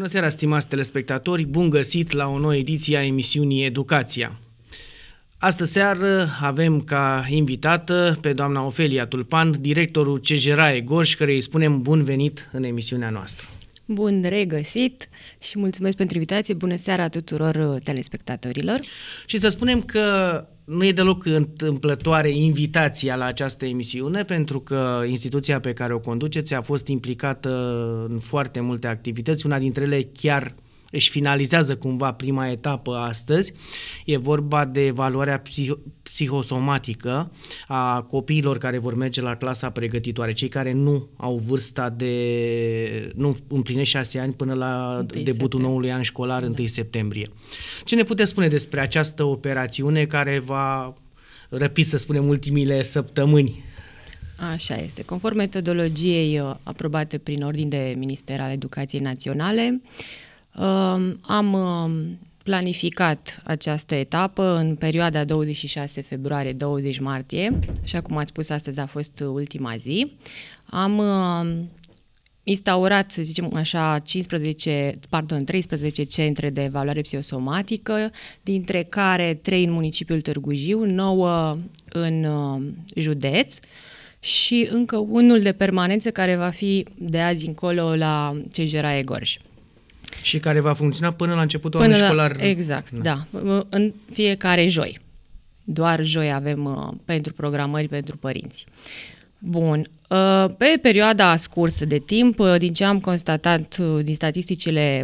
Bună seara, stimați telespectatori! Bun găsit la o nouă ediție a emisiunii Educația. Astă seară avem ca invitată pe doamna Ofelia Tulpan, directorul CJRAE Gorj, care îi spunem bun venit în emisiunea noastră. Bun regăsit și mulțumesc pentru invitație. Bună seara tuturor uh, telespectatorilor. Și să spunem că nu e deloc întâmplătoare invitația la această emisiune, pentru că instituția pe care o conduceți a fost implicată în foarte multe activități, una dintre ele chiar uh, își finalizează cumva prima etapă astăzi. E vorba de evaluarea psih- psihosomatică a copiilor care vor merge la clasa pregătitoare, cei care nu au vârsta de nu împlinesc 6 ani până la debutul septembrie. noului an școlar da. 1 septembrie. Ce ne puteți spune despre această operațiune care va răpi, să spunem, ultimile săptămâni Așa este. Conform metodologiei uh, aprobate prin ordin de Minister al Educației Naționale, am um, planificat această etapă în perioada 26 februarie-20 martie, așa cum ați spus, astăzi a fost ultima zi. Am um, instaurat, să zicem așa, 15, pardon, 13 centre de evaluare psihosomatică, dintre care 3 în municipiul Târgu Jiu, 9 în um, județ și încă unul de permanență care va fi de azi încolo la Cejera Egorj. Și care va funcționa până la începutul până anului la, școlar. Exact, da. da. În fiecare joi. Doar joi avem uh, pentru programări pentru părinți. Bun. Uh, pe perioada scursă de timp, uh, din ce am constatat uh, din statisticile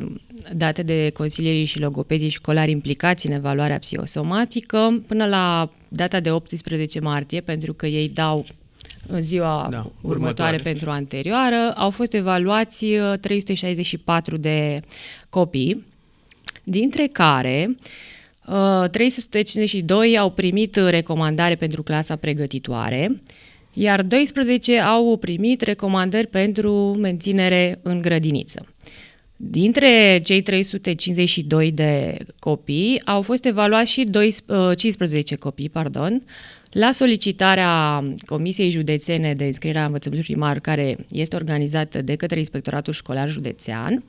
date de consilierii și logopedii școlari implicați în evaluarea psihosomatică, până la data de 18 martie, pentru că ei dau în ziua da, următoare, următoare pentru anterioară, au fost evaluați 364 uh, de copii, dintre care 352 uh, au primit recomandare pentru clasa pregătitoare, iar 12 au primit recomandări pentru menținere în grădiniță. Dintre cei 352 de copii au fost evaluați și 12, 15 uh, copii, pardon, la solicitarea Comisiei Județene de Înscriere a Învățământului Primar, care este organizată de către Inspectoratul Școlar Județean,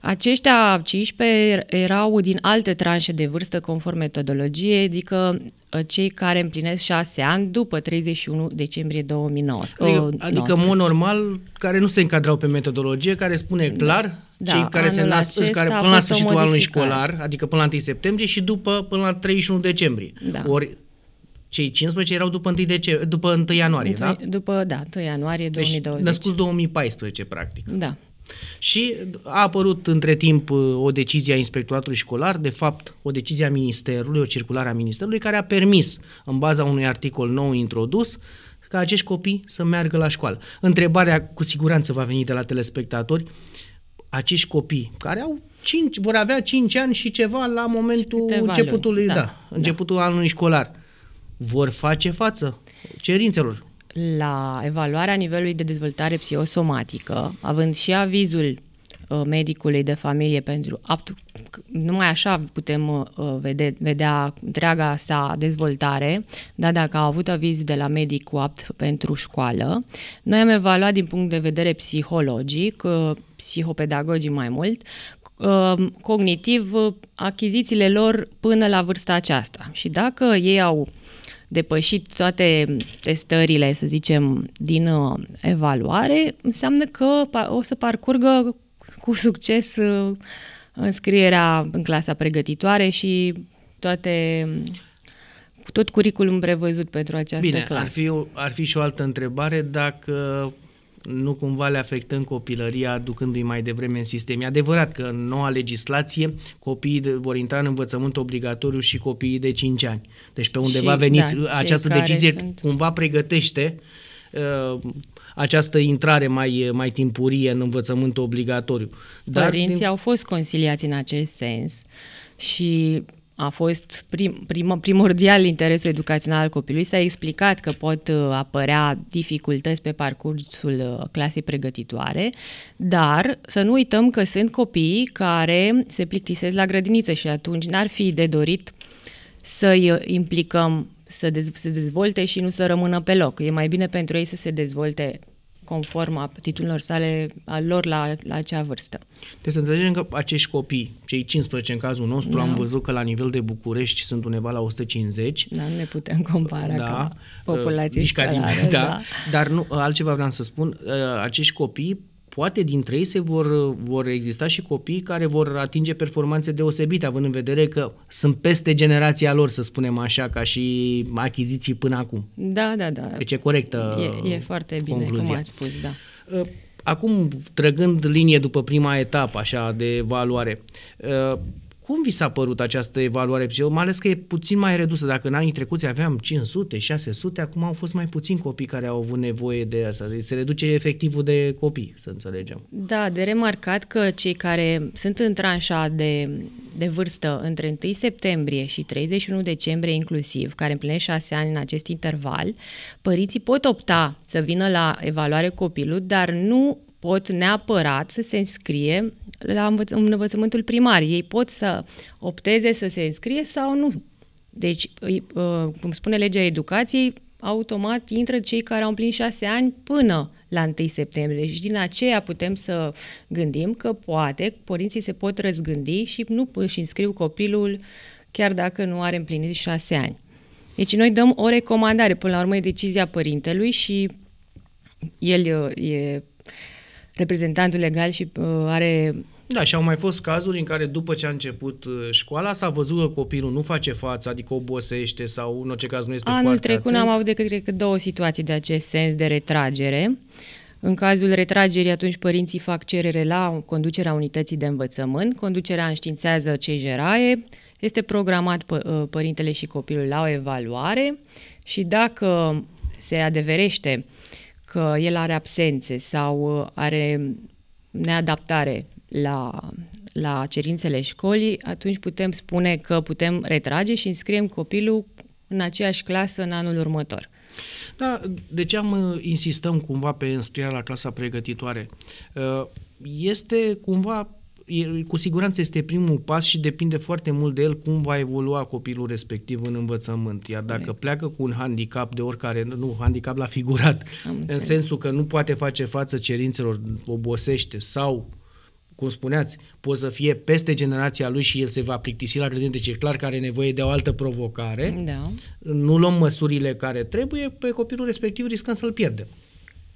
aceștia 15 erau din alte tranșe de vârstă conform metodologiei, adică ă, cei care împlinesc 6 ani după 31 decembrie 2019. Adică, ă, adică în mod normal, care nu se încadrau pe metodologie, care spune da, clar da. cei da, care se nasc care până la sfârșitul anului școlar, adică până la 1 septembrie și după până la 31 decembrie. Da. Ori cei 15 erau după 1, dece- după 1 ianuarie, Întâi, da? După, da, 1 ianuarie 2020. Deci, născuți 2014, practic. Da. Și a apărut între timp uh, o decizie a inspectoratului școlar, de fapt o decizie a Ministerului, o circulare a Ministerului, care a permis, în baza unui articol nou introdus, ca acești copii să meargă la școală. Întrebarea cu siguranță va veni de la telespectatori. Acești copii care au 5, vor avea 5 ani și ceva la momentul începutului, da, da, da. începutul da. anului școlar vor face față cerințelor. La evaluarea nivelului de dezvoltare psihosomatică, având și avizul uh, medicului de familie pentru aptul, numai așa putem uh, vede, vedea întreaga sa dezvoltare, dar dacă a avut aviz de la medic cu apt pentru școală, noi am evaluat din punct de vedere psihologic, uh, psihopedagogii mai mult, cognitiv achizițiile lor până la vârsta aceasta. Și dacă ei au depășit toate testările, să zicem, din uh, evaluare, înseamnă că o să parcurgă cu succes uh, înscrierea în clasa pregătitoare și toate tot curiculum prevăzut pentru această Bine, clasă. Ar fi, ar fi și o altă întrebare dacă nu cumva le afectăm copilăria ducându-i mai devreme în sistem. E adevărat că în noua legislație copiii vor intra în învățământ obligatoriu și copiii de 5 ani. Deci pe undeva și, veniți, da, această decizie sunt... cumva pregătește uh, această intrare mai, mai timpurie în învățământ obligatoriu. Dar Părinții din... au fost consiliați în acest sens și a fost prim, prim, primordial interesul educațional al copilului. S-a explicat că pot uh, apărea dificultăți pe parcursul uh, clasei pregătitoare, dar să nu uităm că sunt copii care se plictisesc la grădiniță și atunci n-ar fi de dorit să-i uh, implicăm să se dezvolte și nu să rămână pe loc. E mai bine pentru ei să se dezvolte conform titlurilor sale al lor la, la acea vârstă. Deci să înțelegem că acești copii, cei 15 în cazul nostru, da. am văzut că la nivel de București sunt undeva la 150. Da, nu ne putem compara da, cu populație uh, școlară. Da, da. Dar nu, altceva vreau să spun, uh, acești copii poate dintre ei se vor, vor exista și copii care vor atinge performanțe deosebite, având în vedere că sunt peste generația lor, să spunem așa, ca și achiziții până acum. Da, da, da. Deci e corectă E, e foarte bine, concluzia. cum ați spus, da. Ă, acum, trăgând linie după prima etapă așa de evaluare, ă, cum vi s-a părut această evaluare psihologică? Mai ales că e puțin mai redusă. Dacă în anii trecuți aveam 500, 600, acum au fost mai puțini copii care au avut nevoie de asta. Deci se reduce efectivul de copii, să înțelegem. Da, de remarcat că cei care sunt în tranșa de, de vârstă între 1 septembrie și 31 decembrie inclusiv, care împlinește 6 ani în acest interval, părinții pot opta să vină la evaluare copilul, dar nu pot neapărat să se înscrie la învăț- în învățământul primar. Ei pot să opteze să se înscrie sau nu. Deci, ă, cum spune legea educației, automat intră cei care au împlinit șase ani până la 1 septembrie. Și deci, din aceea putem să gândim că poate părinții se pot răzgândi și nu își înscriu copilul chiar dacă nu are împlinit șase ani. Deci noi dăm o recomandare, până la urmă e decizia părintelui și el e reprezentantul legal și uh, are... Da, și au mai fost cazuri în care după ce a început uh, școala s-a văzut că copilul nu face față, adică obosește sau în orice caz nu este Anul foarte trecut atent. am avut decât cred că două situații de acest sens de retragere. În cazul retragerii, atunci părinții fac cerere la conducerea unității de învățământ, conducerea înștiințează ce jeraie, este programat uh, părintele și copilul la o evaluare și dacă se adeverește uh, că el are absențe sau uh, are neadaptare la, la cerințele școlii, atunci putem spune că putem retrage și înscriem copilul în aceeași clasă în anul următor. Da, de ce am uh, insistăm cumva pe înscrierea la clasa pregătitoare? Uh, este cumva cu siguranță este primul pas și depinde foarte mult de el cum va evolua copilul respectiv în învățământ. Iar dacă Correct. pleacă cu un handicap de oricare, nu handicap la figurat, Am în sensul că nu poate face față cerințelor, obosește sau cum spuneați, poate să fie peste generația lui și el se va plictisi la credință, deci e clar că are nevoie de o altă provocare. Da. Nu luăm măsurile care trebuie, pe copilul respectiv riscăm să-l pierdem.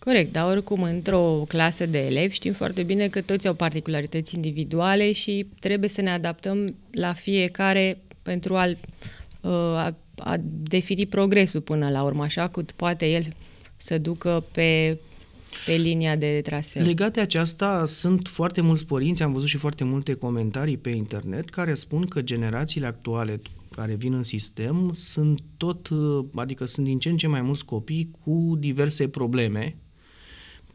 Corect, dar oricum, într-o clasă de elevi știm foarte bine că toți au particularități individuale și trebuie să ne adaptăm la fiecare pentru a uh, a, a defini progresul până la urmă, așa cât poate el să ducă pe pe linia de traseu. Legat de aceasta, sunt foarte mulți părinți, am văzut și foarte multe comentarii pe internet care spun că generațiile actuale care vin în sistem sunt tot, uh, adică sunt din ce în ce mai mulți copii cu diverse probleme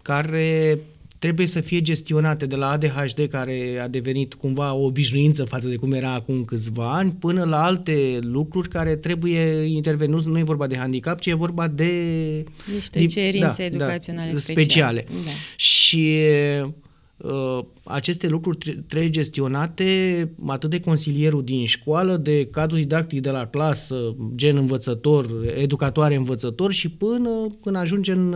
care trebuie să fie gestionate de la ADHD, care a devenit cumva o obișnuință față de cum era acum câțiva ani, până la alte lucruri care trebuie intervenuți. Nu e vorba de handicap, ci e vorba de... Niște cerințe da, da educaționale da, speciale. speciale. Da. Și uh, aceste lucruri trebuie gestionate atât de consilierul din școală, de cadrul didactic de la clasă, gen învățător, educatoare învățător și până când ajunge în,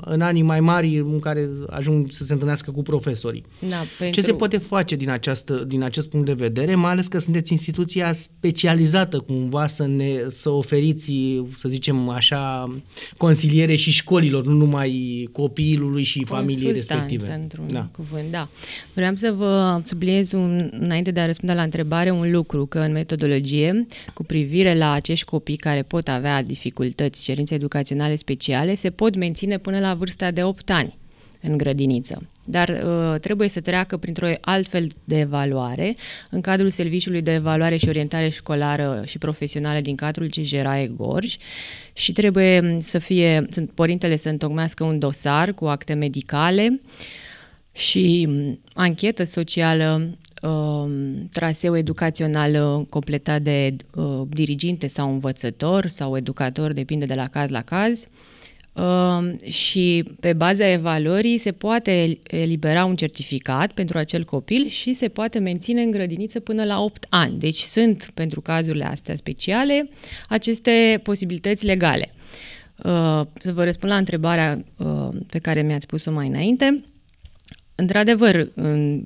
în anii mai mari în care ajung să se întâlnească cu profesorii. Da, pentru... Ce se poate face din, această, din acest punct de vedere, mai ales că sunteți instituția specializată cumva să, ne, să oferiți, să zicem așa, consiliere și școlilor, nu numai copilului și familiei respective. într-un da. cuvânt, da. Vreau să vă subliniez, un, înainte de a răspunde la întrebare, un lucru, că în metodologie, cu privire la acești copii care pot avea dificultăți, cerințe educaționale speciale, se pot menține până la vârsta de 8 ani în grădiniță. Dar uh, trebuie să treacă printr-o altfel de evaluare în cadrul Serviciului de Evaluare și Orientare Școlară și Profesională din cadrul CJRAE Gorj și trebuie să fie, sunt, părintele să întocmească un dosar cu acte medicale uh, și mm, anchetă socială, um, traseu educațional uh, completat de uh, diriginte sau învățător sau educator, depinde de la caz la caz, um, și pe baza evaluării se poate elibera un certificat pentru acel copil și se poate menține în grădiniță până la 8 ani. Deci sunt, pentru cazurile astea speciale, aceste posibilități legale. Uh, să vă răspund la întrebarea pe care mi-ați pus-o mai înainte. Într-adevăr, în,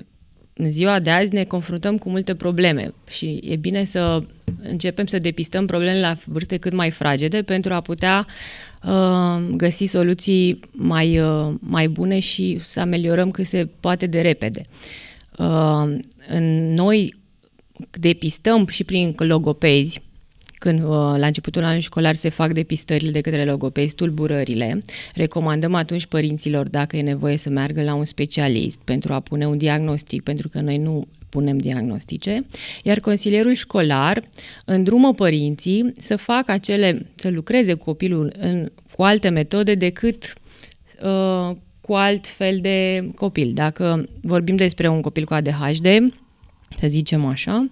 în ziua de azi ne confruntăm cu multe probleme și e bine să începem să depistăm problemele la vârste cât mai fragede pentru a putea uh, găsi soluții mai, uh, mai bune și să ameliorăm cât se poate de repede. Uh, în noi depistăm și prin logopezi când uh, la începutul anului școlar se fac depistările de către logopezi, tulburările, recomandăm atunci părinților dacă e nevoie să meargă la un specialist pentru a pune un diagnostic, pentru că noi nu punem diagnostice, iar consilierul școlar îndrumă părinții să facă acele, să lucreze cu copilul în, cu alte metode decât uh, cu alt fel de copil. Dacă vorbim despre un copil cu ADHD, să zicem așa,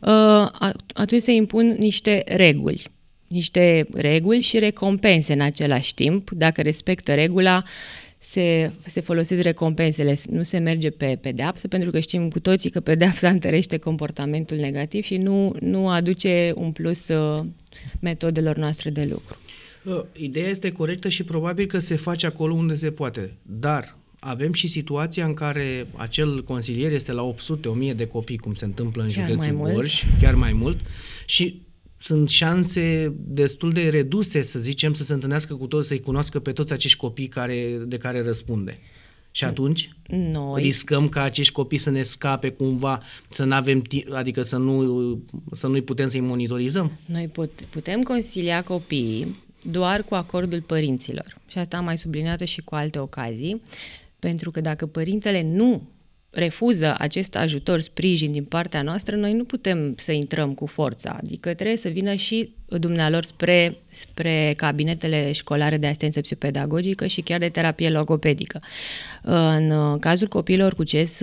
uh, atunci se impun niște reguli niște reguli și recompense în același timp. Dacă respectă regula, se, se folosesc recompensele, nu se merge pe pedeapsă, pentru că știm cu toții că pedeapsa întărește comportamentul negativ și nu, nu aduce un plus uh, metodelor noastre de lucru. Uh, ideea este corectă și probabil că se face acolo unde se poate, dar avem și situația în care acel consilier este la 800-1000 de copii, cum se întâmplă în chiar județul Gorj, chiar mai mult, și sunt șanse destul de reduse, să zicem, să se întâlnească cu toți, să-i cunoască pe toți acești copii care, de care răspunde. Și atunci Noi. riscăm ca acești copii să ne scape cumva, să nu avem timp, adică să nu să nu putem să-i monitorizăm. Noi put, putem consilia copiii doar cu acordul părinților. Și asta am mai subliniat și cu alte ocazii. Uh, pentru că dacă părintele nu refuză acest ajutor, sprijin din partea noastră, noi nu putem să intrăm cu forța. Adică trebuie să vină și dumnealor spre, spre cabinetele școlare de asistență psihopedagogică și chiar de terapie logopedică. În cazul copiilor cu CES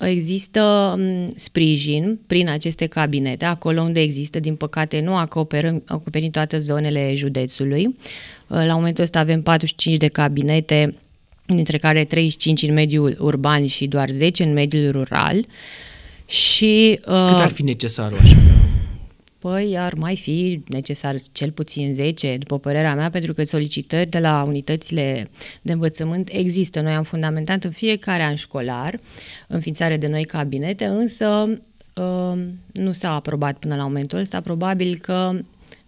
există sprijin prin aceste cabinete, acolo unde există, din păcate, nu acoperim acoperim toate zonele județului. La momentul ăsta avem 45 de cabinete dintre care 35 în mediul urban și doar 10 în mediul rural. Și, uh, Cât ar fi necesar, așa? Păi ar mai fi necesar cel puțin 10, după părerea mea, pentru că solicitări de la unitățile de învățământ există. Noi am fundamentat în fiecare an școlar înființare de noi cabinete, însă uh, nu s-a aprobat până la momentul ăsta. Probabil că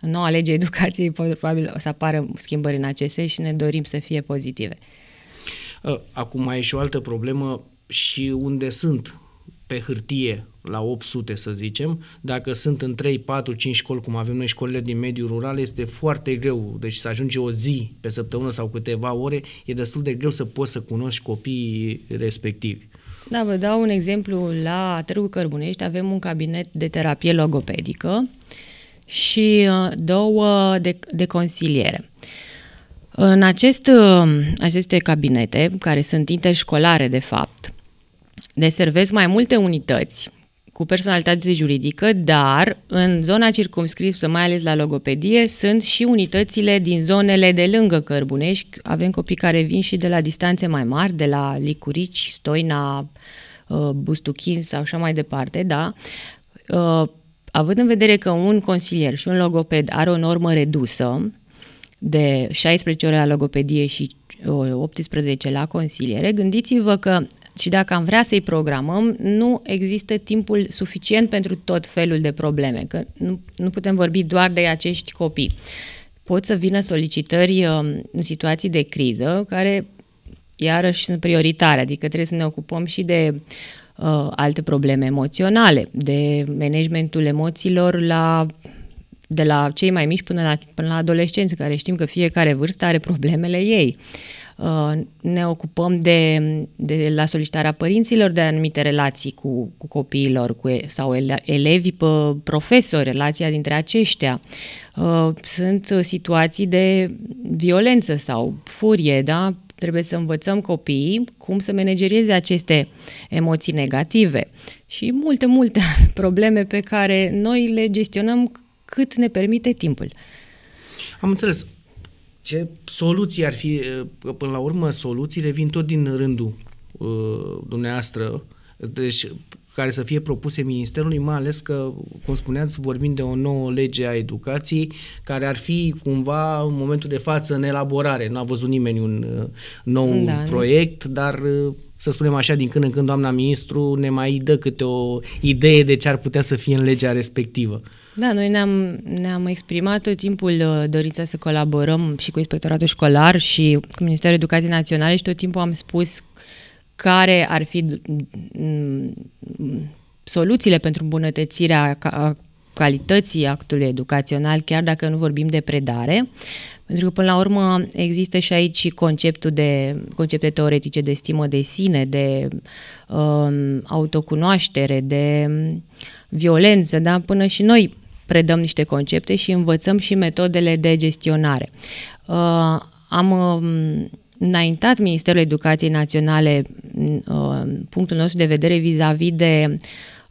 noua lege educației probabil o să apară schimbări în acestea și ne dorim să fie pozitive. Ă, acum mai e și o altă problemă și unde sunt pe hârtie la 800 să zicem, dacă sunt în 3, 4, 5 școli, cum avem noi școlile din mediul rural, este foarte greu. Deci să ajungi o zi pe săptămână sau câteva ore, e destul de greu să poți să cunoști copiii respectivi. Da, vă dau un exemplu. La Târgu Cărbunești avem un cabinet de terapie logopedică și ă, două de, de consiliere. Uh, în acest, uh, aceste cabinete, care sunt interșcolare de fapt, deservesc mai multe unități cu personalitate juridică, dar în zona circumscrisă, mai ales la logopedie, sunt și unitățile din zonele de lângă Cărbunești. Avem copii care vin și de la distanțe mai mari, de la Licurici, Stoina, uh, Bustuchin sau așa mai departe, da? Uh, având în vedere că un consilier și un logoped are o normă redusă, de 16 ore la logopedie și 18 la consiliere, gândiți-vă că și dacă am vrea să-i programăm, nu există timpul suficient pentru tot felul de probleme, că nu, nu putem vorbi doar de acești copii. Pot să vină solicitări um, în situații de criză care iarăși sunt prioritare, adică trebuie să ne ocupăm și de uh, alte probleme emoționale, de managementul emoțiilor la de la cei mai mici până la, până la adolescenți, care știm că fiecare vârstă are problemele ei. Uh, ne ocupăm de, de la solicitarea părinților de anumite relații cu, cu copiilor cu, sau elevii, profesori, relația dintre aceștia. Uh, sunt situații de violență sau furie, da? Trebuie să învățăm copiii cum să menegerieze aceste emoții negative și multe, multe probleme pe care noi le gestionăm cât ne permite timpul. Am înțeles. Ce soluții ar fi, eh, până la urmă, soluțiile vin tot din rândul eh, dumneavoastră, deci care să fie propuse Ministerului, mai ales că, cum spuneați, vorbim de o nouă lege a educației, care ar fi cumva în momentul de față în elaborare. Nu a văzut nimeni un eh, nou da, proiect, dar să spunem așa, din când în când doamna ministru ne mai dă câte o idee de ce ar putea să fie în legea respectivă. Da, noi ne-am, ne-am exprimat tot timpul uh, dorința să colaborăm și cu Inspectoratul Școlar și cu Ministerul Educației Naționale și tot timpul am spus care ar fi mm, mm, soluțiile pentru îmbunătățirea calității actului educațional, chiar dacă nu vorbim de predare, pentru că până la urmă există și aici conceptul de, concepte teoretice de stimă de sine, de um, autocunoaștere, de um, violență, da? până și noi predăm niște concepte și învățăm și metodele de gestionare. Uh, am um, înaintat Ministerul Educației Naționale uh, punctul nostru de vedere vis-a-vis de uh,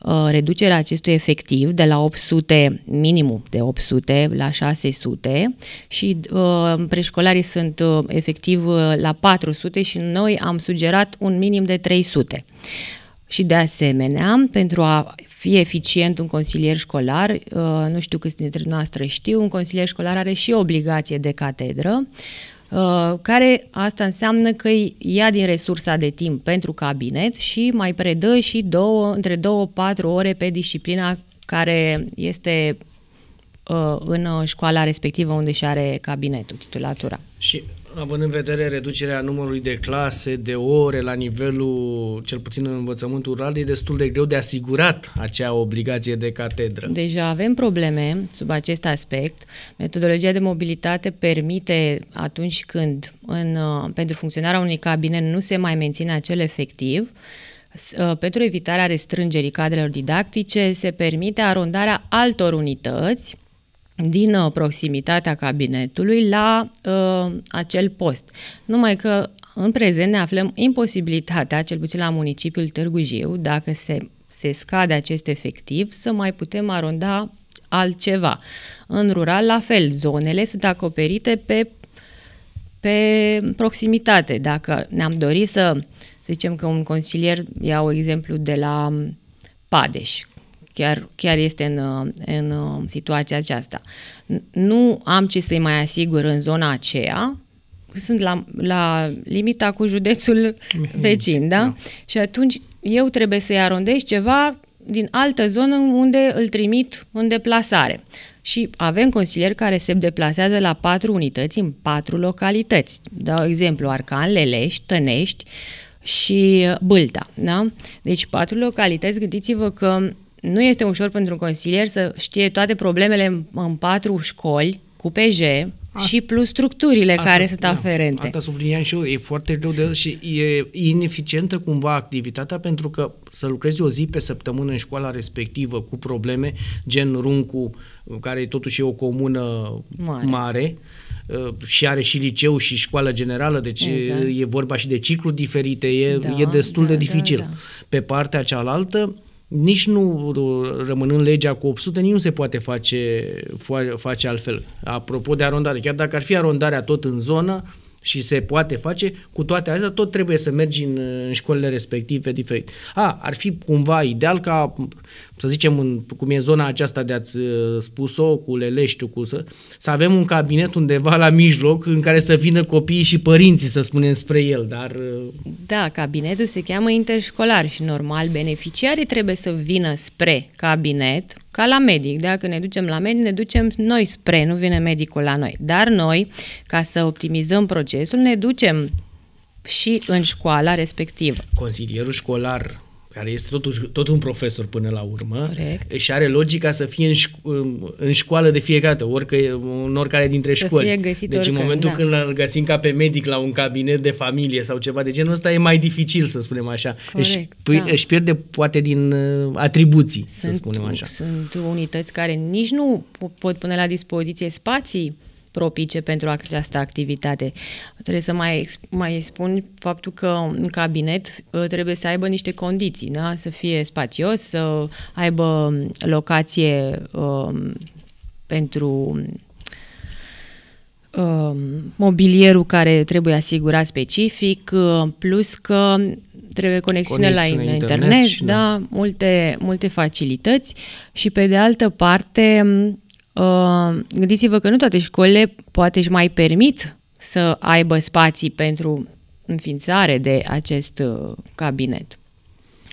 Uh, reducerea acestui efectiv de la 800, minimum de 800, la 600 și uh, preșcolarii sunt uh, efectiv la 400 și noi am sugerat un minim de 300. Și de asemenea, pentru a fi eficient un consilier școlar, nu știu câți dintre noastre știu, un consilier școlar are și obligație de catedră Uh, care asta înseamnă că îi ia din resursa de timp pentru cabinet și mai predă și două, între 2-4 ore pe disciplina care este Uh, în uh, școala respectivă unde și are cabinetul, titulatura. Și având în vedere reducerea numărului de clase, de ore la nivelul, cel puțin în învățământul rural, e destul de greu de asigurat acea obligație de catedră. Deja avem probleme sub acest aspect. Metodologia de mobilitate permite atunci când în, uh, pentru funcționarea unui cabinet nu se mai menține acel efectiv, pentru evitarea restrângerii cadrelor didactice, se permite arondarea altor unități din uh, proximitatea cabinetului la uh, acel post. Numai că în prezent ne aflăm imposibilitatea, cel puțin la municipiul Târgu Jiu, dacă se, se scade acest efectiv, să mai putem aronda altceva. În rural, la fel, zonele sunt acoperite pe, pe proximitate. Dacă ne-am dorit să, să zicem că un consilier, iau exemplu de la Padeș, chiar, chiar este în, uh, în uh, situația aceasta. Nu am ce să-i mai asigur în zona aceea, sunt la, la limita cu județul vecin, da? da? Și atunci eu trebuie să-i arondez ceva din altă zonă unde îl trimit în deplasare. Și avem consilieri care se deplasează la patru unități în patru localități. Dau exemplu Arcan, Lelești, Tănești și Bâlta. Da? Deci patru localități, gândiți-vă că nu este ușor pentru un consilier să știe toate problemele în, în patru școli cu PJ Asta, și plus structurile asta, care sunt da, aferente. Asta subliniam și eu, e foarte greu de și e ineficientă cumva activitatea pentru că să lucrezi o zi pe săptămână în școala respectivă cu probleme gen Runcu, care totuși e o comună mare, mare uh, și are și liceu și școală generală, deci uh, exact. e vorba și de cicluri diferite, e, da, e destul da, de da, dificil. Da, da. Pe partea cealaltă, nici nu rămânând legea cu 800, nici nu se poate face, face altfel. Apropo de arondare, chiar dacă ar fi arondarea tot în zonă, și se poate face, cu toate astea tot trebuie să mergi în, în școlile respective diferit. A, ar fi cumva ideal ca, să zicem, în, cum e zona aceasta de ați uh, spus-o, cu Leleștiu, cu să, să avem un cabinet undeva la mijloc în care să vină copiii și părinții, să spunem, spre el, dar... Uh, da, cabinetul se cheamă interșcolar și normal beneficiarii trebuie să vină spre cabinet ca la medic, da? Când ne ducem la medic, ne ducem noi spre, nu vine medicul la noi. Dar noi, ca să optimizăm procesul, ne ducem și în școala respectivă. Consilierul școlar care este totuși tot un profesor până la urmă Corect. și are logica să fie în, șco- în școală de fiecare dată, orică, în oricare dintre să școli. Fie găsit deci oricare, în momentul da. când îl găsim ca pe medic la un cabinet de familie sau ceva de genul ăsta, e mai dificil, să spunem așa. Corect, își, da. își pierde poate din uh, atribuții, sunt, să spunem așa. Sunt unități care nici nu pot pune la dispoziție spații propice pentru această activitate. Trebuie să mai, mai spun faptul că un cabinet uh, trebuie să aibă niște condiții, da? să fie spațios, să aibă locație um, pentru um, mobilierul care trebuie asigurat specific, uh, plus că trebuie conexiune, conexiune la internet, internet da? da, multe, multe facilități și pe de altă parte Uh, gândiți-vă că nu toate școlile poate își mai permit să aibă spații pentru înființare de acest uh, cabinet.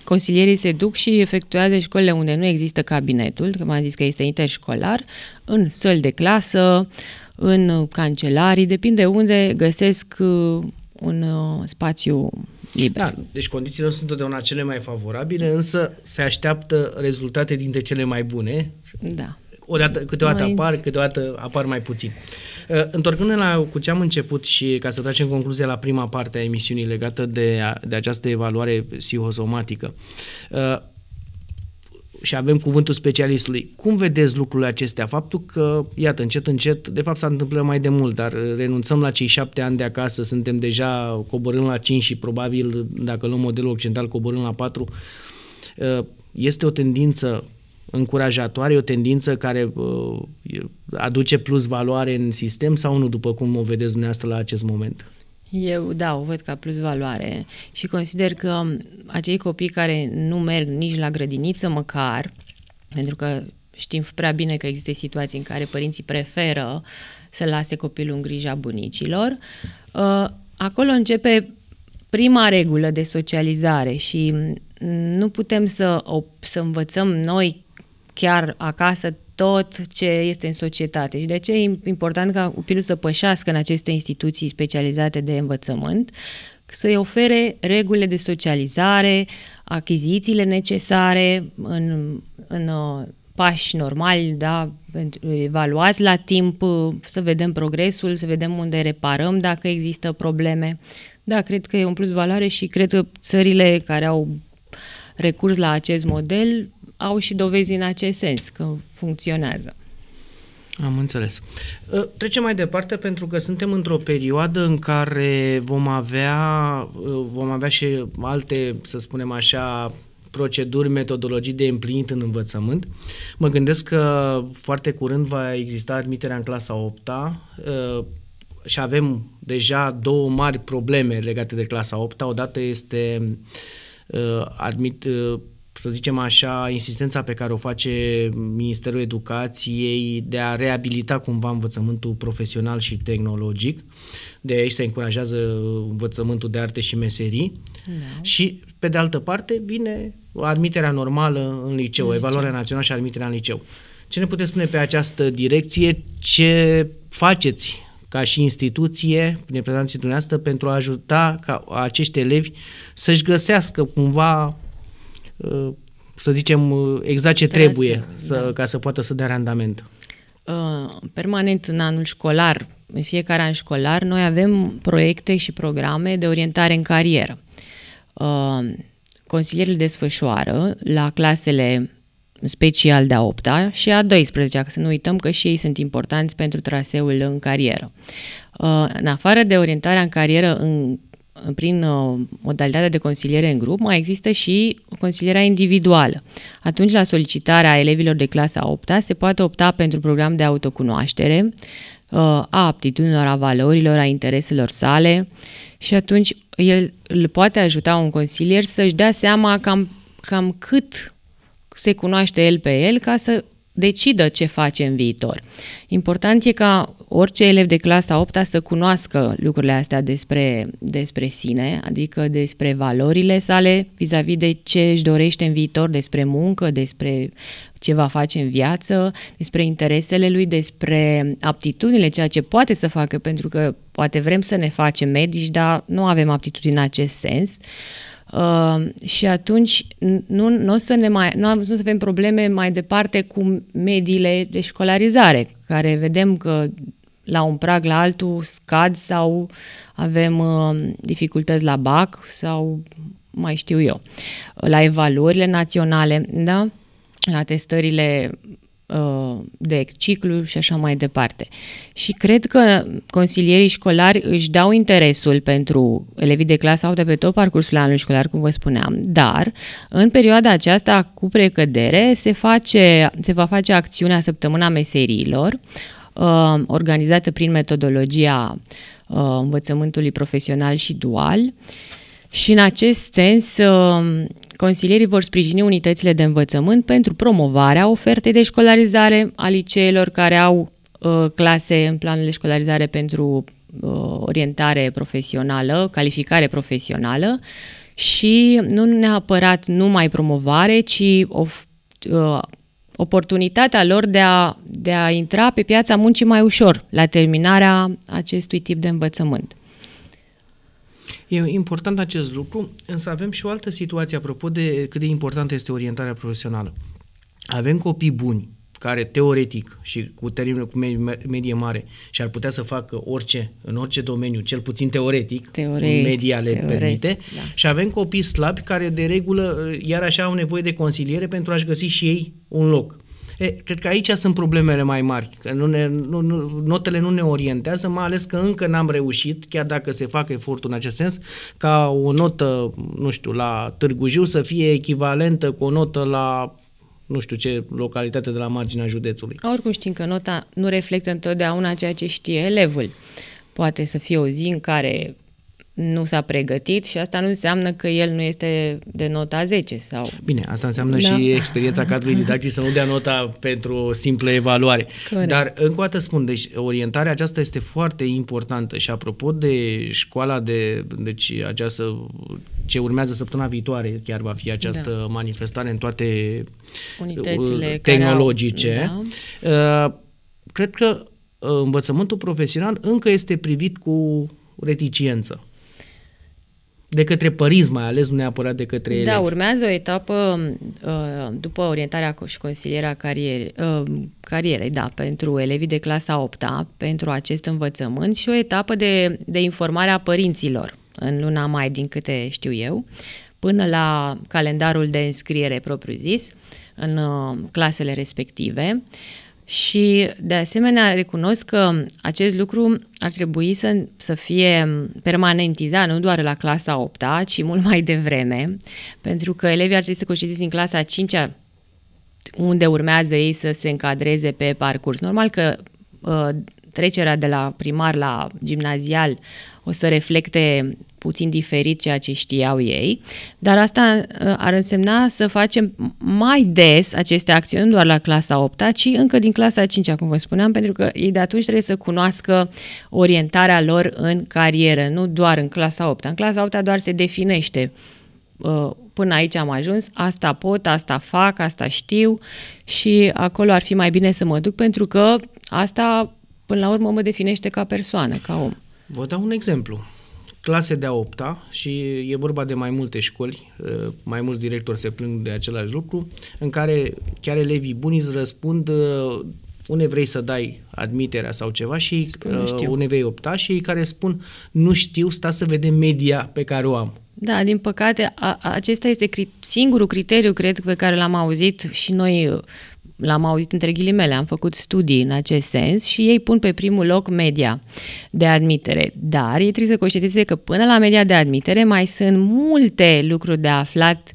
Consilierii se duc și efectuează școlile unde nu există cabinetul, că m-am zis că este interșcolar, în săl de clasă, în cancelarii, depinde unde găsesc uh, un spațiu liber. Da, deci condițiile nu sunt întotdeauna cele mai favorabile, însă se așteaptă rezultate dintre cele mai bune. Da odată, câteodată mai... apar, câteodată apar mai puțin. Uh, întorcându-ne la cu ce am început și ca să tracem concluzia la prima parte a emisiunii legată de, de această evaluare psihosomatică, uh, și avem cuvântul specialistului. Cum vedeți lucrurile acestea? Faptul că, iată, încet, încet, de fapt s-a întâmplat mai de mult, dar renunțăm la cei șapte ani de acasă, suntem deja coborând la cinci și probabil, dacă luăm modelul occidental, coborând la patru. Uh, este o tendință încurajatoare, o tendință care uh, aduce plus valoare în sistem sau nu, după cum o vedeți dumneavoastră la acest moment? Eu, da, o văd ca plus valoare și consider că acei copii care nu merg nici la grădiniță măcar, pentru că știm prea bine că există situații în care părinții preferă să lase copilul în grija bunicilor, uh, acolo începe prima regulă de socializare și nu putem să, să învățăm noi chiar acasă tot ce este în societate. Și de ce e important ca copilul să pășească în aceste instituții specializate de învățământ, să-i ofere regulile de socializare, achizițiile necesare în, în uh, pași normali, da, evaluați la timp, uh, să vedem progresul, să vedem unde reparăm dacă există probleme. Da, cred că e un plus valoare și cred că țările care au recurs la acest model au și dovezi în acest sens că funcționează. Am înțeles. Ă, trecem mai departe pentru că suntem într-o perioadă în care vom avea, ă, vom avea și alte, să spunem așa, proceduri, metodologii de împlinit în învățământ. Mă gândesc că foarte curând va exista admiterea în clasa 8 ă, și avem deja două mari probleme legate de clasa 8 Odată este admit, să zicem așa, insistența pe care o face Ministerul Educației de a reabilita cumva învățământul profesional și tehnologic. De aici se încurajează învățământul de arte și meserii. Da. Și, pe de altă parte, vine admiterea normală în liceu, liceu, evaluarea națională și admiterea în liceu. Ce ne puteți spune pe această direcție? Ce faceți ca și instituție, prin reprezentanții dumneavoastră, pentru a ajuta ca acești elevi să-și găsească cumva să zicem, uh, exact ce trebuie da. să, da. ca să poată să dea randament? Uh, permanent în anul școlar, în fiecare an școlar, noi avem proiecte și programe de orientare în carieră. Uh, Consilierile desfășoară la clasele special de a 8 -a și a 12-a, să nu uităm că și ei sunt importanți pentru traseul în carieră. În afară de orientarea în carieră în prin uh, modalitatea de consiliere în grup, mai există și consilierea individuală. Atunci, la solicitarea elevilor de clasa 8 se poate opta pentru program de autocunoaștere, uh, a aptitudinilor, a valorilor, a intereselor sale și atunci el îl poate ajuta un consilier să-și dea seama cam, cam cât se cunoaște el pe el ca să decidă ce face în viitor. Important e ca orice elev de clasa 8 să cunoască lucrurile astea despre, despre sine, adică despre valorile sale vis-a-vis de ce își dorește în viitor, despre muncă, despre ce va face în viață, despre interesele lui, despre aptitudinile, ceea ce poate să facă, pentru că poate vrem să ne facem medici, dar nu avem aptitudine în acest sens. Uh, Ehm, și atunci nu, nu, o să ne mai, nu, nu o să avem probleme mai departe cu mediile de școlarizare, care vedem că la un prag la altul scad sau avem uh, dificultăți la BAC sau mai știu eu, la evaluările naționale, da? la testările Uh, de ciclu și așa mai departe. Și cred că consilierii școlari își dau interesul pentru elevii de clasă au de pe tot parcursul anului școlar, cum vă spuneam, dar în perioada aceasta cu precădere se, face, se va face acțiunea Săptămâna Meseriilor, uh, organizată prin metodologia uh, învățământului profesional și dual. Și în acest sens Consilierii vor sprijini unitățile de învățământ pentru promovarea ofertei de școlarizare a liceelor care au uh, clase în planul de școlarizare pentru uh, orientare profesională, calificare profesională și nu neapărat numai promovare, ci of, uh, oportunitatea lor de a, de a intra pe piața muncii mai ușor la terminarea acestui tip de învățământ. E important acest lucru, însă avem și o altă situație apropo de cât de importantă este orientarea profesională. Avem copii buni care teoretic și cu termenul cu medie mare și ar putea să facă orice, în orice domeniu, cel puțin teoretic, teoretic media le teoretic, permite, da. și avem copii slabi care de regulă iar așa au nevoie de consiliere pentru a-și găsi și ei un loc. E, cred că aici sunt problemele mai mari, că nu ne, nu, nu, notele nu ne orientează, mai ales că încă n-am reușit, chiar dacă se fac efortul în acest sens, ca o notă, nu știu, la Târgu Jiu să fie echivalentă cu o notă la nu știu ce localitate de la marginea județului. Oricum știm că nota nu reflectă întotdeauna ceea ce știe elevul. Poate să fie o zi în care nu s-a pregătit și asta nu înseamnă că el nu este de nota 10 sau... Bine, asta înseamnă da. și experiența cadrului didactic să nu dea nota pentru o simplă evaluare. Corect. Dar încă o dată spun, deci orientarea aceasta este foarte importantă și apropo de școala de, deci această, ce urmează săptămâna viitoare chiar va fi această da. manifestare în toate unitățile uh, tehnologice. Au, da. Uh, cred că uh, învățământul profesional încă este privit cu reticiență de către Paris, mai ales, nu neapărat de către ele. Da, elevi. urmează o etapă uh, după orientarea și consilierea carierei, uh, carierei, da, pentru elevii de clasa 8 -a, pentru acest învățământ și o etapă de, de informare a părinților în luna mai, din câte știu eu, până la calendarul de înscriere propriu-zis în uh, clasele respective. Și, de asemenea, recunosc că acest lucru ar trebui să, să fie permanentizat, nu doar la clasa 8 ci mult mai devreme, pentru că elevii ar trebui să conștientize din clasa 5 -a, unde urmează ei să se încadreze pe parcurs. Normal că uh, trecerea de la primar la gimnazial o să reflecte puțin diferit ceea ce știau ei, dar asta uh, ar însemna să facem mai des aceste acțiuni, nu doar la clasa 8 ci încă din clasa 5 cum vă spuneam, pentru că ei de atunci trebuie să cunoască orientarea lor în carieră, nu doar în clasa 8 În clasa 8 doar se definește uh, până aici am ajuns, asta pot, asta fac, asta știu și acolo ar fi mai bine să mă duc pentru că asta Până la urmă mă definește ca persoană, ca om. Vă dau un exemplu. Clase de a opta și e vorba de mai multe școli, uh, mai mulți directori se plâng de același lucru, în care chiar elevii buni îți răspund uh, unde vrei să dai admiterea sau ceva și spun, uh, unde vei opta și ei care spun nu știu, sta să vedem media pe care o am. Da, din păcate, a, acesta este cri- singurul criteriu, cred, pe care l-am auzit și noi uh, l-am auzit între ghilimele, am făcut studii în acest sens și ei pun pe primul loc media de admitere. Dar ei trebuie să conștientizeze că până la media de admitere mai sunt multe lucruri de aflat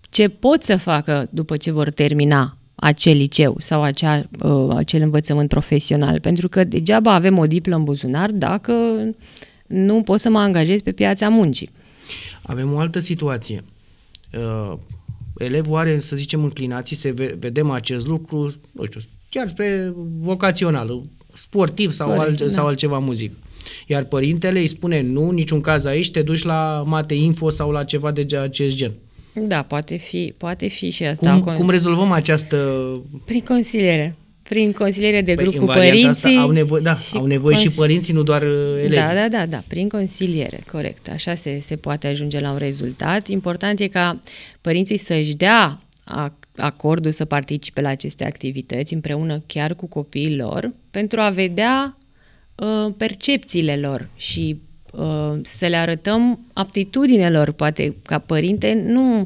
ce pot să facă după ce vor termina acel liceu sau acea, uh, acel învățământ profesional. Pentru că degeaba avem o diplomă în buzunar dacă nu pot să mă angajez pe piața muncii. Avem o altă situație. Uh elevul are, să zicem, înclinații, se vedem acest lucru, nu știu, chiar spre vocațional, sportiv sau, Corect, al, da. sau altceva muzică. Iar părintele îi spune, nu, niciun caz aici, te duci la mate info sau la ceva de acest gen. Da, poate fi, poate fi și asta. Cum, cum rezolvăm această... Prin consiliere prin consiliere de păi, grup cu părinții. Asta au nevoie, da, și au nevoie și părinții, nu doar elevii. Uh, da, da, da, da, prin consiliere, corect. Așa se, se poate ajunge la un rezultat. Important e ca părinții să-și dea acordul să participe la aceste activități împreună chiar cu copiii lor pentru a vedea uh, percepțiile lor și uh, să le arătăm aptitudinelor, poate ca părinte nu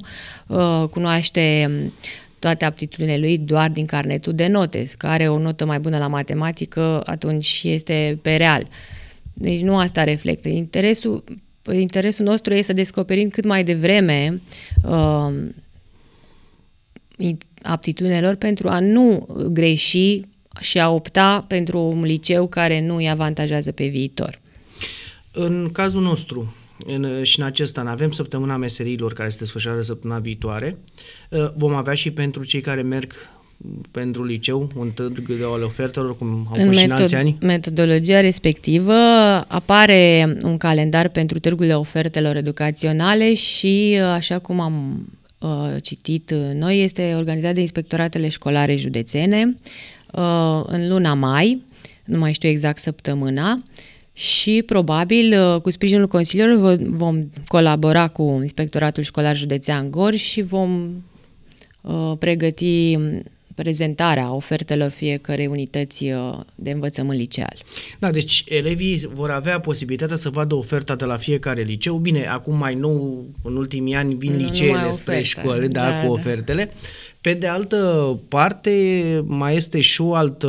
uh, cunoaște uh, toate aptitudinile lui doar din carnetul de note. are o notă mai bună la matematică, atunci este pe real. Deci nu asta reflectă. Interesul, interesul nostru este să descoperim cât mai devreme uh, um, lor pentru a nu greși și a opta pentru un liceu care nu îi avantajează pe viitor. În cazul nostru, în, și în acest an avem săptămâna meserilor care se desfășoară săptămâna viitoare. Uh, vom avea și pentru cei care merg pentru liceu, un târg de ale ofertelor, cum au în fost metod- și în alți ani? metodologia respectivă apare un calendar pentru târgurile ofertelor educaționale și, uh, așa cum am uh, citit noi, este organizat de inspectoratele școlare județene uh, în luna mai, nu mai știu exact săptămâna, uh, și probabil uh, cu sprijinul consiliilor vom colabora cu Inspectoratul Școlar Județean Gorj și vom uh, pregăti mm, prezentarea ofertelor fiecărei unități uh, de învățământ liceal. Da, deci elevii vor avea posibilitatea să vadă oferta de la fiecare liceu. Bine, acum mai nou, în ultimii ani, vin nu, liceele spre școli, dar da, cu da. ofertele. Pe de altă parte, mai este și o altă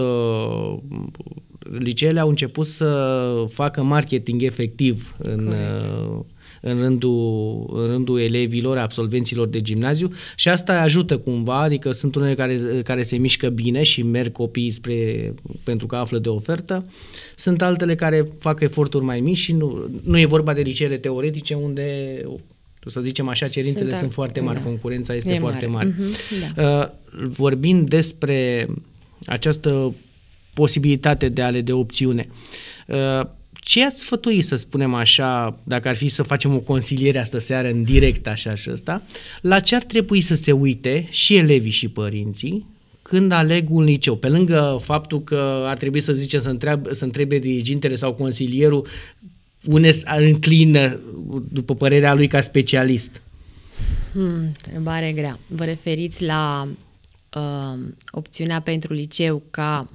liceele au început să facă marketing efectiv în, în, rândul, în rândul elevilor, absolvenților de gimnaziu și asta ajută cumva, adică sunt unele care, care se mișcă bine și merg copiii spre, pentru că află de ofertă, sunt altele care fac eforturi mai mici și nu, nu e vorba de liceele teoretice unde să zicem așa, cerințele sunt, sunt foarte mari, da. concurența este e foarte mare. mare. Uh-huh, da. Uh, vorbind despre această posibilitate de ale de opțiune. Uh, ce ați sfătui, să spunem așa, dacă ar fi să facem o consiliere asta seară în direct așa și asta, la ce ar trebui să se uite și elevii și părinții când aleg un liceu, pe lângă faptul că ar trebui să zicem să, întreab, să întrebe dirigintele sau consilierul unde înclină, după părerea lui, ca specialist? Hmm, întrebare grea. Vă referiți la uh, opțiunea pentru liceu ca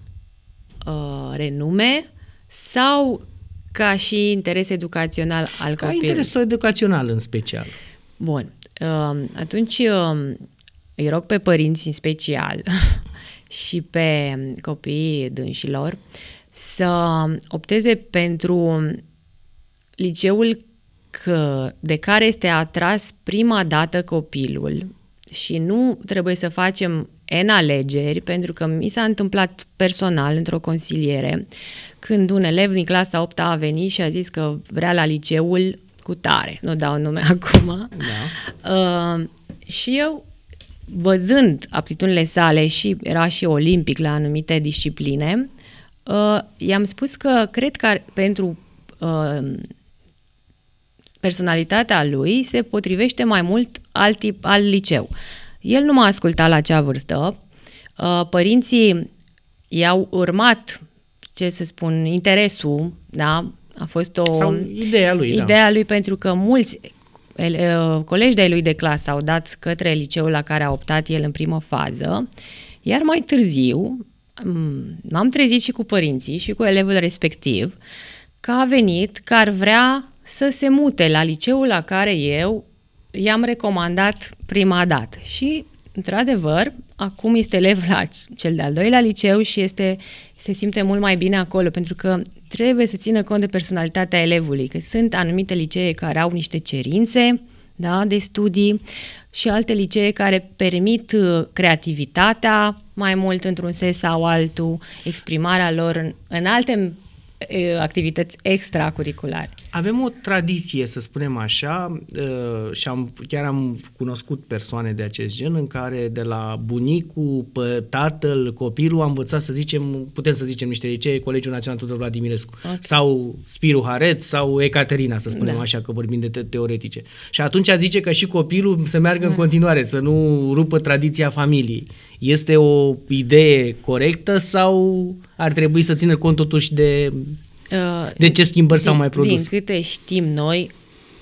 uh, renume sau ca și interes educațional al copilului? Ca interes educațional în special. Bun. Uh, atunci uh, îi rog pe părinți în special și pe copiii dânșilor să opteze pentru liceul că, de care este atras prima dată copilul și nu trebuie să facem în alegeri, pentru că mi s-a întâmplat personal într-o consiliere, când un elev din clasa 8 a venit și a zis că vrea la liceul cu tare, nu dau nume acum. Da. Uh, și eu, văzând aptitudinile sale și era și olimpic la anumite discipline, uh, i-am spus că cred că pentru uh, personalitatea lui se potrivește mai mult alt tip, al liceu. El nu m-a ascultat la acea vârstă. Uh, părinții i-au urmat, ce să spun, interesul, da? A fost o... Sau ideea lui, da. Ideea da. lui, pentru că mulți uh, colegi de lui de clasă au dat către liceul la care a optat el în primă fază, iar mai târziu m-am trezit și cu părinții și cu elevul respectiv că a venit, că ar vrea să se mute la liceul la care eu i-am recomandat prima dată și, într-adevăr, acum este elev la cel de-al doilea liceu și este, se simte mult mai bine acolo, pentru că trebuie să țină cont de personalitatea elevului, că sunt anumite licee care au niște cerințe da, de studii și alte licee care permit uh, creativitatea mai mult într-un sens sau altul, exprimarea lor în, în alte uh, activități extracurriculare. Avem o tradiție, să spunem așa, ă, și am, chiar am cunoscut persoane de acest gen în care de la bunicul, pe tatăl, copilul a învățat, să zicem, putem să zicem niște licee, Colegiul Național Tudor Vladimirescu okay. sau Spiru Haret sau Ecaterina, să spunem da. așa, că vorbim de teoretice. Și atunci zice că și copilul să meargă da. în continuare, să nu rupă tradiția familiei. Este o idee corectă sau ar trebui să țină cont totuși de Uh, De ce schimbări s-au mai produs? Din câte știm noi,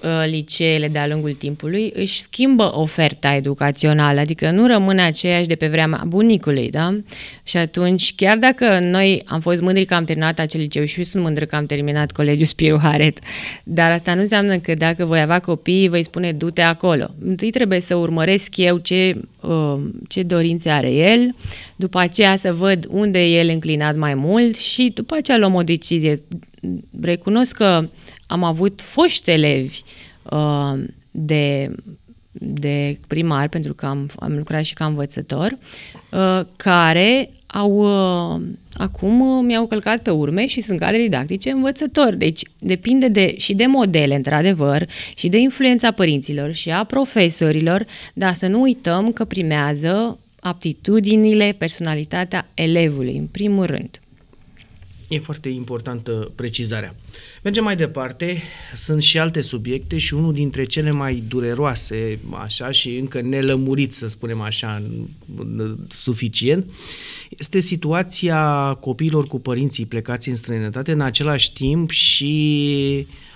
Uh, liceele de-a lungul timpului își schimbă oferta educațională, adică nu rămâne aceeași de pe vremea bunicului, da? Și atunci, chiar dacă noi am fost mândri că am terminat acel liceu și eu sunt mândră că am terminat colegiul Spiru Haret, dar asta nu înseamnă că dacă voi avea copii, voi spune du-te acolo. Întâi trebuie să urmăresc eu ce, uh, ce dorințe are el, după aceea să văd unde e el înclinat mai mult și după aceea luăm o decizie recunosc că am avut foști elevi uh, de, de primar, pentru că am, am lucrat și ca învățător, uh, care au, uh, acum uh, mi-au călcat pe urme și sunt cadre didactice învățători. Deci depinde de, și de modele, într-adevăr, și de influența părinților și a profesorilor, dar să nu uităm că primează aptitudinile, personalitatea elevului, în primul rând. E foarte importantă precizarea. Mergem mai departe, sunt și alte subiecte și unul dintre cele mai dureroase, așa, și încă nelămurit, să spunem așa, suficient, este situația copiilor cu părinții plecați în străinătate, în același timp și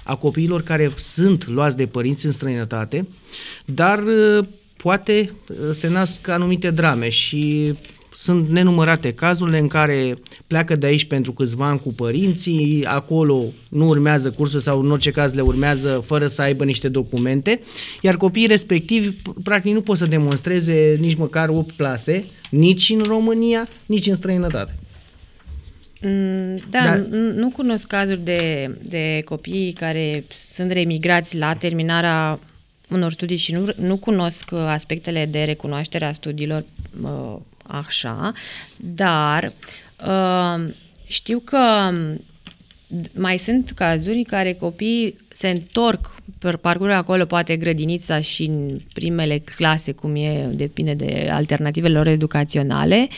a copiilor care sunt luați de părinți în străinătate, dar uh, poate uh, se nasc anumite drame și sunt nenumărate cazurile în care pleacă de aici pentru câțiva ani cu părinții, acolo nu urmează cursul sau în orice caz le urmează fără să aibă niște documente, iar copiii respectivi practic nu pot să demonstreze nici măcar 8 clase, nici în România, nici în străinătate. Mm, da, Dar... nu, cunosc cazuri de, de copii care sunt remigrați la terminarea unor studii și nu, nu cunosc uh, aspectele de recunoaștere a studiilor uh, așa, dar uh, știu că mai sunt cazuri în care copiii se întorc pe parcurul acolo, poate grădinița și în primele clase, cum e, depinde de alternativele lor educaționale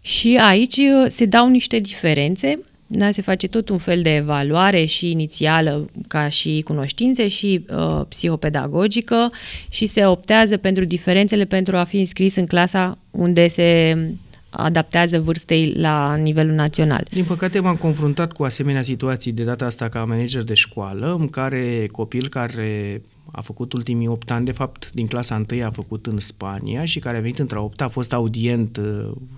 și aici uh, se dau niște diferențe da, se face tot un fel de evaluare și inițială ca și cunoștințe și uh, psihopedagogică și se optează pentru diferențele pentru a fi înscris în clasa unde se adaptează vârstei la nivelul național. Din păcate m-am confruntat cu asemenea situații de data asta ca manager de școală, în care copil care a făcut ultimii 8 ani, de fapt din clasa 1 a făcut în Spania și care a venit într-a 8 a fost audient uh,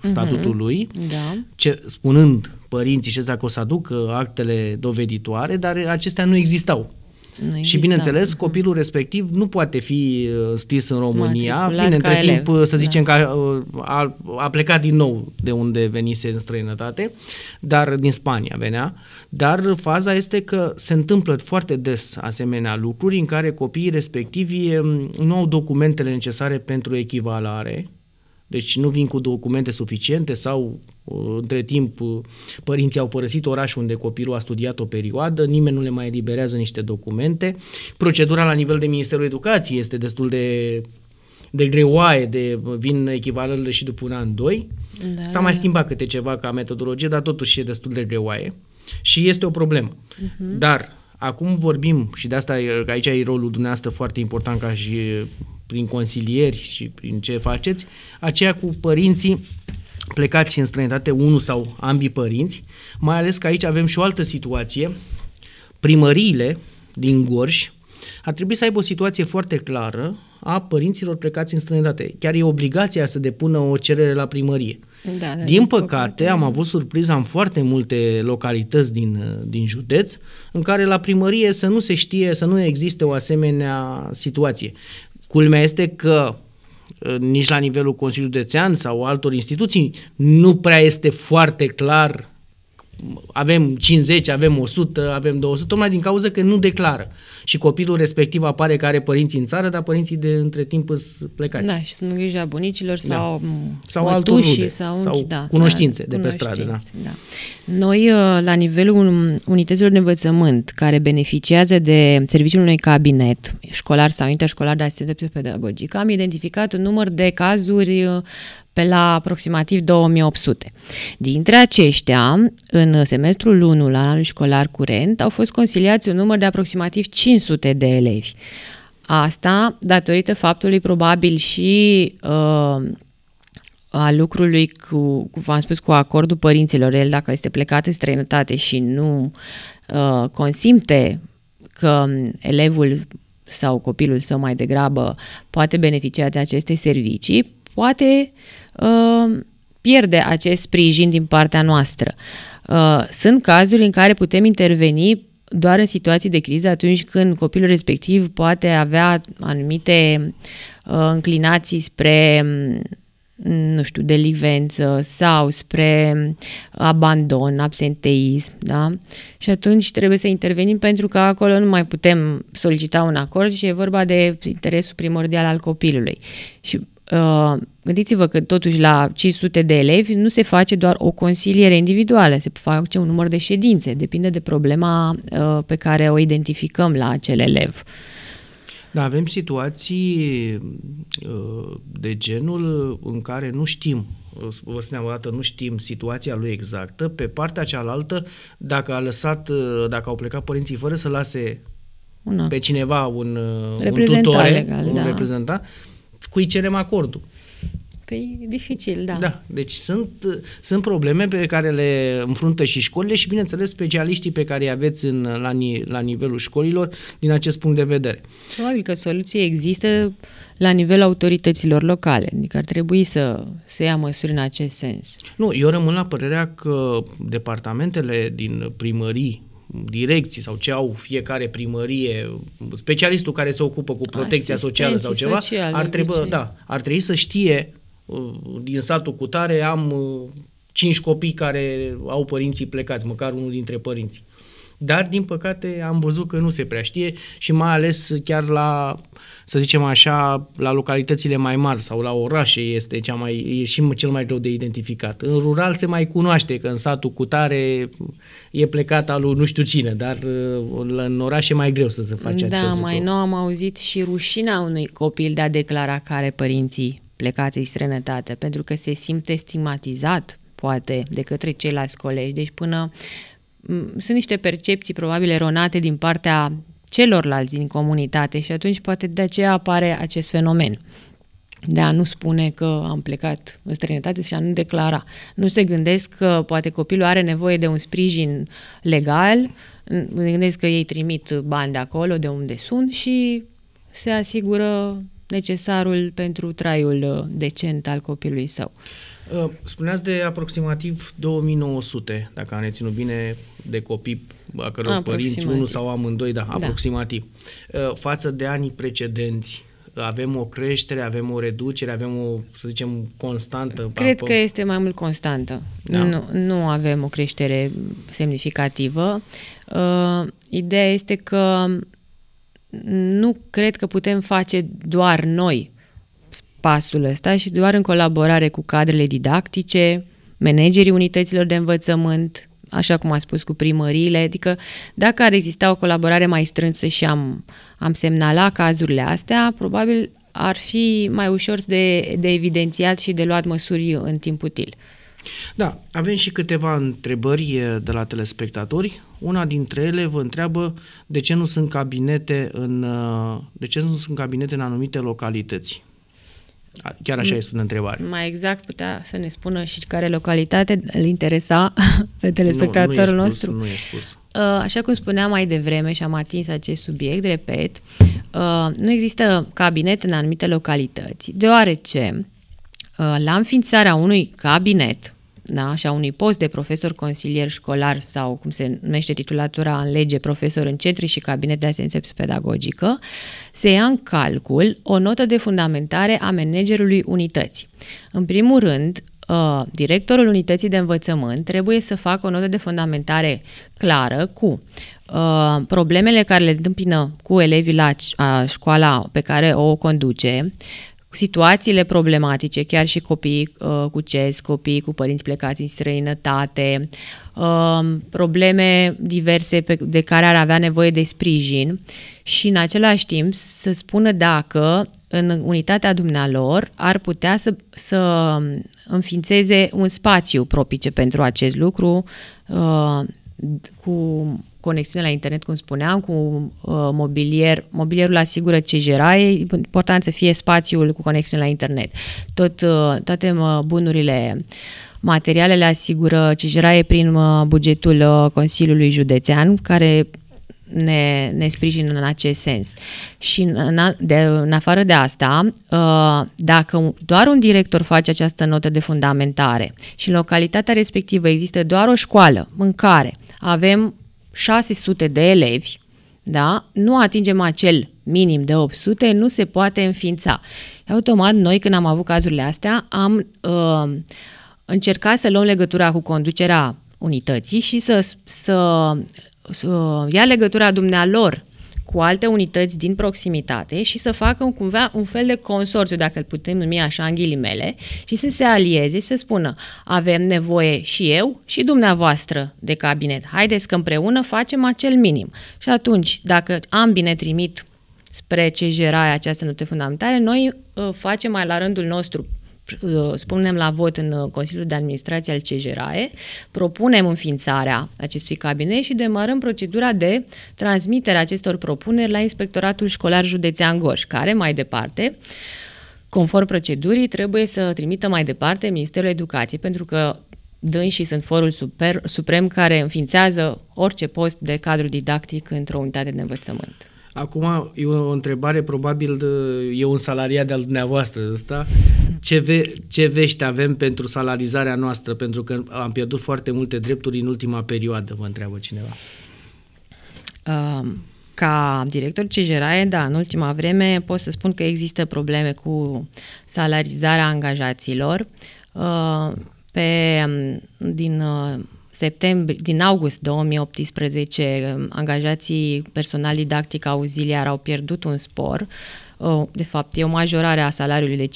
mhm. statutul mm-hmm. lui, da. ce, spunând părinții și dacă o să aducă actele doveditoare, dar acestea nu existau. Nu exista. și bineînțeles, mhm. copilul respectiv nu poate fi uh, scris în România. Bine, între timp, elev. Uh, să da. zicem da. că uh, a, a plecat din nou de unde venise în străinătate, dar din Spania venea. Dar faza este că se întâmplă foarte des asemenea lucruri în care copiii respectivi um, nu au documentele necesare pentru echivalare deci nu vin cu documente suficiente sau uh, între timp uh, părinții au părăsit orașul unde copilul a studiat o perioadă, nimeni nu le mai eliberează niște documente. Procedura la nivel de Ministerul Educației este destul de de greoaie, de uh, vin echivalările și după un an, doi. Da. S-a mai schimbat câte ceva ca metodologie, dar totuși e destul de greoaie și este o problemă. Uh-huh. Dar Acum vorbim, și de asta aici e rolul dumneavoastră foarte important ca și prin consilieri și prin ce faceți, aceea cu părinții plecați în străinătate, unul sau ambii părinți, mai ales că aici avem și o altă situație. Primăriile din Gorj ar trebui să aibă o situație foarte clară a părinților plecați în străinătate. Chiar e obligația să depună o cerere la primărie. Da, da, din păcate, am avut surpriza în foarte multe localități din, din județ, în care la primărie să nu se știe, să nu existe o asemenea situație. Culmea este că ă, nici la nivelul Consiliului Județean sau altor instituții nu prea este foarte clar avem 50, avem 100, avem 200, tocmai din cauza că nu declară. Și copilul respectiv apare că are părinții în țară, dar părinții de între timp sunt plecați. Da, și sunt în grija bunicilor sau da. sau altul rude, sau, sau da, cunoștințe da, de pe stradă. Da. Da. Noi, uh, la nivelul unităților de învățământ, care beneficiază de serviciul unui cabinet școlar sau interșcolar de asistență pedagogică, am identificat un număr de cazuri uh, pe la aproximativ 2800. Dintre aceștia, în semestrul 1 la anul școlar curent, au fost consiliați un număr de aproximativ 500 de elevi. Asta datorită faptului probabil și uh, a lucrului cu, v-am spus, cu acordul părinților. El, dacă este plecat în străinătate și nu uh, consimte că um, elevul sau copilul său mai degrabă poate beneficia de aceste servicii, poate uh, Uh, pierde acest sprijin din partea noastră. Uh, sunt cazuri în care putem interveni doar în situații de criză, atunci când copilul respectiv poate avea anumite uh, înclinații spre mm, nu știu, delivență sau spre abandon, absenteism, da? Și atunci trebuie să intervenim pentru că acolo nu mai putem solicita un acord și e vorba de interesul primordial al copilului. Și Uh, gândiți-vă că totuși la 500 de elevi nu se face doar o consiliere individuală, se face un număr de ședințe, depinde de problema uh, pe care o identificăm la acel elev. Da, avem situații uh, de genul în care nu știm, vă spuneam o dată, nu știm situația lui exactă. Pe partea cealaltă, dacă a lăsat, dacă au plecat părinții fără să lase Una. pe cineva un, un tutore, legal, un da. reprezentant, cui cerem acordul. Păi, dificil, da. Da, deci sunt, sunt probleme pe care le înfruntă și școlile și, bineînțeles, specialiștii pe care îi aveți în, la, ni, la nivelul școlilor din acest punct de vedere. Probabil că soluții există la nivelul autorităților locale, adică ar trebui să se ia măsuri în acest sens. Nu, eu rămân la părerea că departamentele din primării direcții sau ce au fiecare primărie, specialistul care se ocupă cu protecția socială sau ceva, sociale, ar, trebui, da, ar trebui să știe uh, din satul cu tare am uh, cinci copii care au părinții plecați, măcar unul dintre părinți. Dar, din păcate, am văzut că nu se prea știe și mai ales chiar la să zicem așa, la localitățile mai mari sau la orașe este cea mai, e și cel mai greu de identificat. În rural se mai cunoaște că în satul cutare e plecat al lui nu știu cine, dar uh, în oraș e mai greu să se face da, acest mai lucru. nou am auzit și rușina unui copil de a declara care părinții plecați în străinătate, pentru că se simte stigmatizat, poate, de către ceilalți colegi. Deci până sunt niște percepții probabil eronate din partea celorlalți din comunitate și atunci poate de aceea apare acest fenomen de a nu spune că am plecat în străinătate și a nu declara. Nu se gândesc că poate copilul are nevoie de un sprijin legal, se gândesc că ei trimit bani de acolo, de unde sunt și se asigură necesarul pentru traiul decent al copilului său. Uh, spuneați de aproximativ 2900, dacă am reținut bine, de copii a căror părinți, unul sau amândoi, da, da, aproximativ. Uh, față de anii precedenți, avem o creștere, avem o reducere, avem o, să zicem, constantă? Cred apă. că este mai mult constantă. Da. Nu, nu avem o creștere semnificativă. Uh, ideea este că nu cred că putem face doar noi pasul ăsta și doar în colaborare cu cadrele didactice, managerii unităților de învățământ, așa cum a spus cu primăriile, adică dacă ar exista o colaborare mai strânsă și am, am semnalat cazurile astea, probabil ar fi mai ușor de, de evidențiat și de luat măsuri în timp util. Da, avem și câteva întrebări de la telespectatori. Una dintre ele vă întreabă de ce nu sunt cabinete în, de ce nu sunt cabinete în anumite localități. Chiar așa mm. este o întrebare. Mai exact putea să ne spună și care localitate îl interesa pe telespectatorul nu, nu spus, nostru. Nu e spus. Uh, așa cum spuneam mai devreme și am atins acest subiect, repet, uh, nu există cabinet în anumite localități, deoarece uh, la înființarea unui cabinet da? și a unui post de profesor consilier școlar sau cum se numește titulatura în lege profesor în centri și cabinet de asistență pedagogică, se ia în calcul o notă de fundamentare a managerului unității. În primul rând, ă, directorul unității de învățământ trebuie să facă o notă de fundamentare clară cu ă, problemele care le întâmpină cu elevii la școala pe care o conduce, situațiile problematice, chiar și copiii uh, cu CES, copiii cu părinți plecați în străinătate, uh, probleme diverse pe, de care ar avea nevoie de sprijin și în același timp să spună dacă în unitatea dumnealor ar putea să, să înființeze un spațiu propice pentru acest lucru uh, cu conexiune la internet, cum spuneam, cu uh, mobilier. Mobilierul asigură ce gerai. important să fie spațiul cu conexiune la internet. Tot, uh, toate uh, bunurile materialele asigură cejeraie prin uh, bugetul uh, Consiliului Județean, care ne, ne sprijină în acest sens. Și în, de, în afară de asta, uh, dacă doar un director face această notă de fundamentare și în localitatea respectivă există doar o școală în care avem 600 de elevi, da? nu atingem acel minim de 800, nu se poate înființa. Automat, noi când am avut cazurile astea, am uh, încercat să luăm legătura cu conducerea unității și să, să, să ia legătura dumnealor cu alte unități din proximitate și să facă un, cumva un fel de consorțiu, dacă îl putem numi așa în ghilimele, și să se alieze și să spună avem nevoie și eu și dumneavoastră de cabinet. Haideți că împreună facem acel minim. Și atunci, dacă am bine trimit spre ce CJRA această note fundamentale, noi uh, facem mai la rândul nostru Uh, spunem la vot în uh, Consiliul de Administrație al CJRAE, propunem înființarea acestui cabinet și demarăm procedura de transmitere a acestor propuneri la Inspectoratul Școlar Județean Gorj, care mai departe conform procedurii, trebuie să trimită mai departe Ministerul Educației, pentru că dânsii sunt forul super, suprem care înființează orice post de cadru didactic într-o unitate de învățământ. Acum e o întrebare, probabil e un salariat de-al dumneavoastră ăsta. Ce, ve- ce vești avem pentru salarizarea noastră? Pentru că am pierdut foarte multe drepturi în ultima perioadă, vă întreabă cineva. Um ca director Cijeraie, da, în ultima vreme pot să spun că există probleme cu salarizarea angajaților. Uh, pe, um, din uh, septembrie, din august 2018, um, angajații personal didactic auxiliar au pierdut un spor. Uh, de fapt, e o majorare a salariului de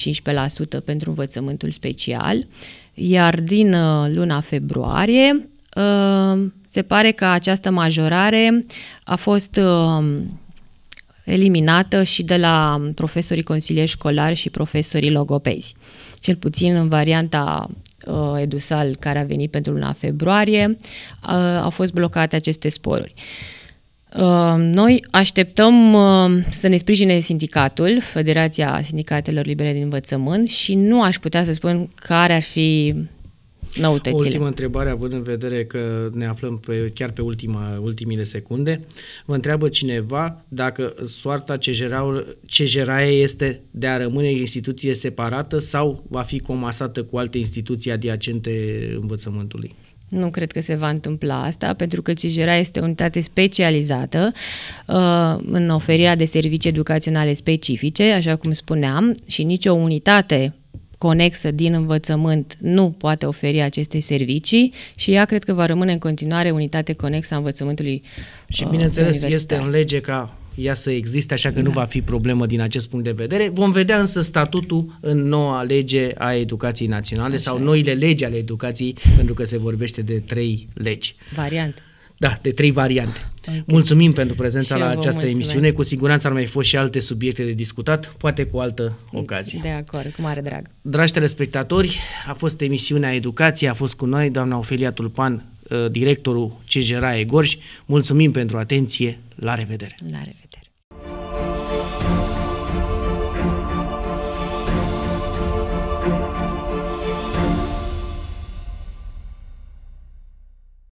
15% pentru învățământul special. Iar din uh, luna februarie, uh, se pare că această majorare a fost um, eliminată și de la um, profesorii consilieri școlari și profesorii logopezi, cel puțin în varianta uh, Edusal care a venit pentru luna februarie, uh, au fost blocate aceste sporuri. Uh, noi așteptăm uh, să ne sprijine sindicatul, Federația Sindicatelor Libere din Învățământ și nu aș putea să spun care ar fi Noutățile. O ultimă întrebare, având în vedere că ne aflăm pe, chiar pe ultima, ultimile secunde. Vă întreabă cineva dacă soarta CJRAE este de a rămâne instituție separată sau va fi comasată cu alte instituții adiacente învățământului? Nu cred că se va întâmpla asta, pentru că Cijera este o unitate specializată uh, în oferirea de servicii educaționale specifice, așa cum spuneam, și nicio unitate conexă din învățământ nu poate oferi aceste servicii și ea cred că va rămâne în continuare unitate conexă a învățământului Și uh, bineînțeles este în lege ca ea să existe, așa că da. nu va fi problemă din acest punct de vedere. Vom vedea însă statutul în noua lege a educației naționale așa sau noile legi ale educației, pentru că se vorbește de trei legi. Variant. Da, de trei variante. Okay. Mulțumim pentru prezența și la această mulțumesc. emisiune. Cu siguranță ar mai fi și alte subiecte de discutat, poate cu altă ocazie. De acord, cu mare drag. Dragi telespectatori, a fost emisiunea Educație, a fost cu noi doamna Ofelia Tulpan, ă, directorul CJRA Gorj. Mulțumim pentru atenție, la revedere! La revedere!